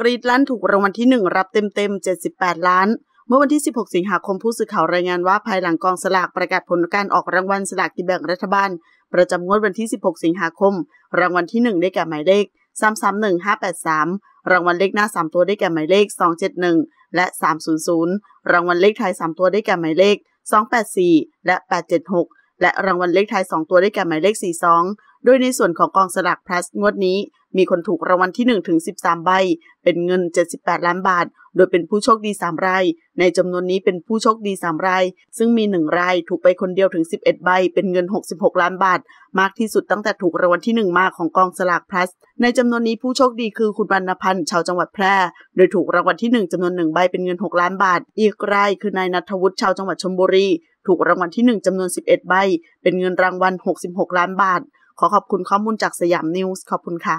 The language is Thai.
กรีดลั่นถูกรางวัลที่ 1 รับเต็ม ๆ 78 ล้าน เมื่อวันที่ 16 สิงหาคมผู้สื่อข่าวรายงานว่าภายหลังกองสลากประกาศผลการออกรางวัลสลากกินแบ่งรัฐบาลประจำงวดวันที่ 16 สิงหาคม รางวัลที่ 1 ได้แก่หมายเลข 331583 รางวัลเลขหน้า 3 ตัวได้แก่หมายเลข 271 และ 300 รางวัลเลขท้าย 3 ตัวได้แก่หมายเลข 284 และ 876 และรางวัลเลขท้าย 2 ตัวได้แก่หมายเลข 42โดยในส่วนของกองสลักพลัสงวดนี้ มีคนถูก รางวัลที่1ถึง13 ใบ เป็นเงิน 78 ล้านบาท โดยเป็นผู้โชคดี3ราย ในจำนวนนี้เป็นผู้โชคดี3ราย ซึ่งมี 1 ราย ถูกไปคนเดียวถึง 11 ใบ เป็นเงิน 66 ล้านบาท มากที่สุดตั้งแต่ถูก รางวัลที่ 1 มาของกองสลากพลัสในจำนวนนี้ ผู้โชคดีคือคุณบรรณพันธ์ชาวจังหวัดแพร่ โดยถูกรางวัลที่ 1จำนวน1ใบ เป็นเงิน6 ล้านบาท อีกรายคือนายนัทวุฒิ ชาวจังหวัดชลบุรี ถูกรางวัลที่ 1จำนวน 11 ใบ เป็นเงินรางวัล66ล้านบาทขอขอบคุณข้อมูลจากสยามนิวส์ ขอบคุณค่ะ